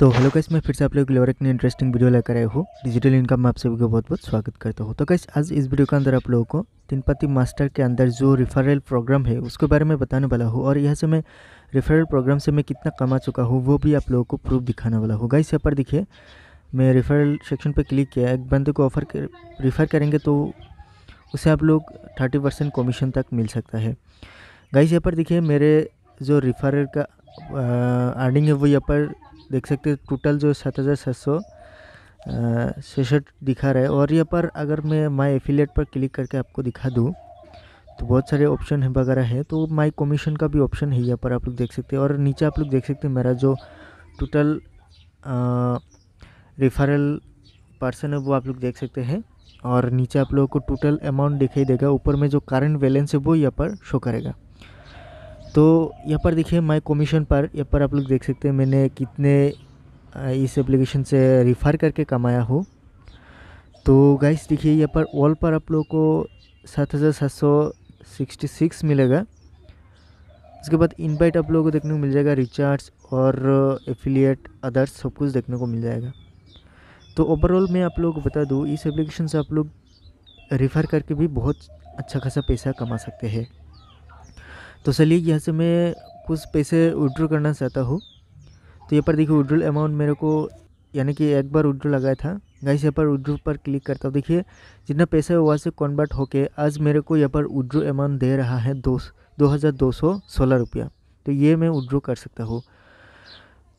तो हेलो कैसे मैं फिर से आप लोग लेवर एक इंटरेस्टिंग वीडियो लेकर आए हो डिजिटल इनकम में आप सभी को बहुत बहुत स्वागत करता हूँ तो कैसे आज इस वीडियो के अंदर आप लोगों को तिनपति मास्टर के अंदर जो रेफरल प्रोग्राम है उसके बारे में बताने वाला हूँ और यहाँ से मैं रेफरल प्रोग्राम से मैं कितना कमा चुका हूँ वो भी आप लोगों को प्रूफ दिखाने वाला होगा इस यहाँ पर दिखे मैं रेफरल सेक्शन पर क्लिक किया एक बंदे को ऑफर कर रिफ़र करेंगे तो उसे आप लोग थर्टी परसेंट कमीशन तक मिल सकता है गाइस यहाँ पर देखिए मेरे जो रिफरल का अर्निंग है वो यहाँ पर देख सकते हैं टोटल जो सात हज़ार सात सौ सेसठ दिखा रहा है और यहाँ पर अगर मैं माई एफिलेट पर क्लिक करके आपको दिखा दूँ तो बहुत सारे ऑप्शन है वगैरह है तो माई कमीशन का भी ऑप्शन है यहाँ पर आप लोग देख सकते हैं और नीचे आप लोग देख सकते हैं मेरा जो टोटल रेफरल पर्सन है वो आप लोग देख सकते हैं और नीचे आप लोगों को टोटल अमाउंट दिखाई देगा ऊपर में जो करंट बैलेंस है वो यहाँ पर शो करेगा तो यहाँ पर देखिए माई कमीशन पर यहाँ पर आप लोग देख सकते हैं मैंने कितने इस एप्लीकेशन से रिफ़र करके कमाया हो तो गाइस देखिए यहाँ पर ऑल पर आप लोग को सात हज़ार सात सौ सिक्सटी सिक्स मिलेगा उसके बाद इनवाइट आप लोगों को देखने को मिल जाएगा रिचार्ज और एफिलिएट अदर्स सब कुछ देखने को मिल जाएगा तो ओवरऑल मैं आप लोगों को बता दूँ इस एप्लीकेशन से आप लोग रिफ़र करके भी बहुत अच्छा खासा पैसा कमा सकते हैं तो चलिए यहाँ से मैं कुछ पैसे विड्रॉ करना चाहता हूँ तो यहाँ पर देखिए विड्रॉल अमाउंट मेरे को यानी कि एक बार विड्रॉ लगाया था गाइस यहाँ पर विड्रो पर क्लिक करता हूँ देखिए जितना पैसा है वहाँ से कन्वर्ट होके आज मेरे को यहाँ पर विड्रो अमाउंट दे रहा है दो दो हज़ार दो सौ सोलह रुपया तो ये मैं विड्रो कर सकता हूँ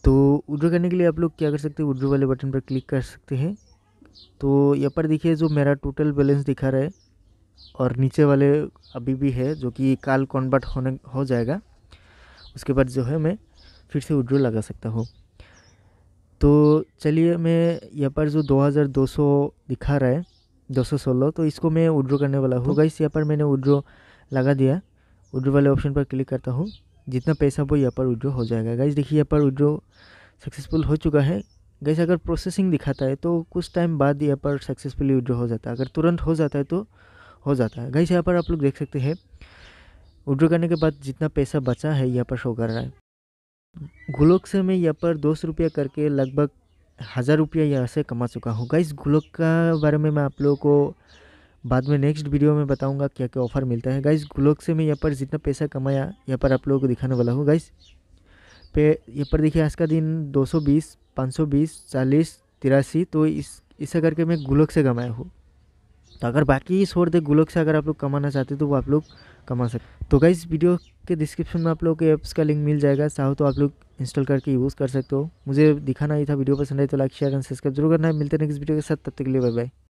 तो विड्रो करने के लिए आप लोग क्या कर सकते हैं विड्रो वाले बटन पर क्लिक कर सकते हैं तो यहाँ पर देखिए जो मेरा टोटल बैलेंस दिखा रहा है और नीचे वाले अभी भी है जो कि काल कन्वर्ट होने हो जाएगा उसके बाद जो है मैं फिर से विड्रो लगा सकता हूँ तो चलिए मैं यहाँ पर जो 2200 दिखा रहा है 216 तो इसको मैं विड्रो करने वाला हूँ तो गाइस यहाँ पर मैंने विड्रो लगा दिया उड्रो वाले ऑप्शन पर क्लिक करता हूँ जितना पैसा वो यहाँ पर उड्रो हो जाएगा गाइस देखिए यहाँ पर उड्रो सक्सेसफुल हो चुका है गैस अगर प्रोसेसिंग दिखाता है तो कुछ टाइम बाद यहाँ पर सक्सेसफुली विड्रॉ हो जाता है अगर तुरंत हो जाता है तो हो जाता है गाइस यहाँ पर आप लोग देख सकते हैं उड्रो करने के बाद जितना पैसा बचा है यहाँ पर शो कर रहा है गुलोक से मैं यहाँ पर दो सौ रुपया करके लगभग हज़ार रुपया यहाँ से कमा चुका हूँ गाइस गुलोक का बारे में मैं आप लोगों को बाद में नेक्स्ट वीडियो में बताऊंगा क्या क्या ऑफ़र मिलता है गाइस गुलोक से मैं यहाँ पर जितना पैसा कमाया यहाँ पर आप लोगों को दिखाने वाला हूँ गाइस पे यहाँ पर देखिए आज का दिन 220, 520, 40, तिरासी तो इस इसे करके मैं गुलोक से कमाया हूँ तो अगर बाकी छोड़ दे गुलक से अगर आप लोग कमाना चाहते तो वो आप लोग कमा सकते तो गाइज वीडियो के डिस्क्रिप्शन में आप लोग के ऐप्स का लिंक मिल जाएगा चाहो तो आप लोग इंस्टॉल करके यूज़ कर सकते हो मुझे दिखाना ही था वीडियो पसंद आए तो लाइक शेयर एंड सब्सक्राइब जरूर करना है मिलते हैं नेक्स्ट वीडियो के साथ तब तक के लिए बाय बाय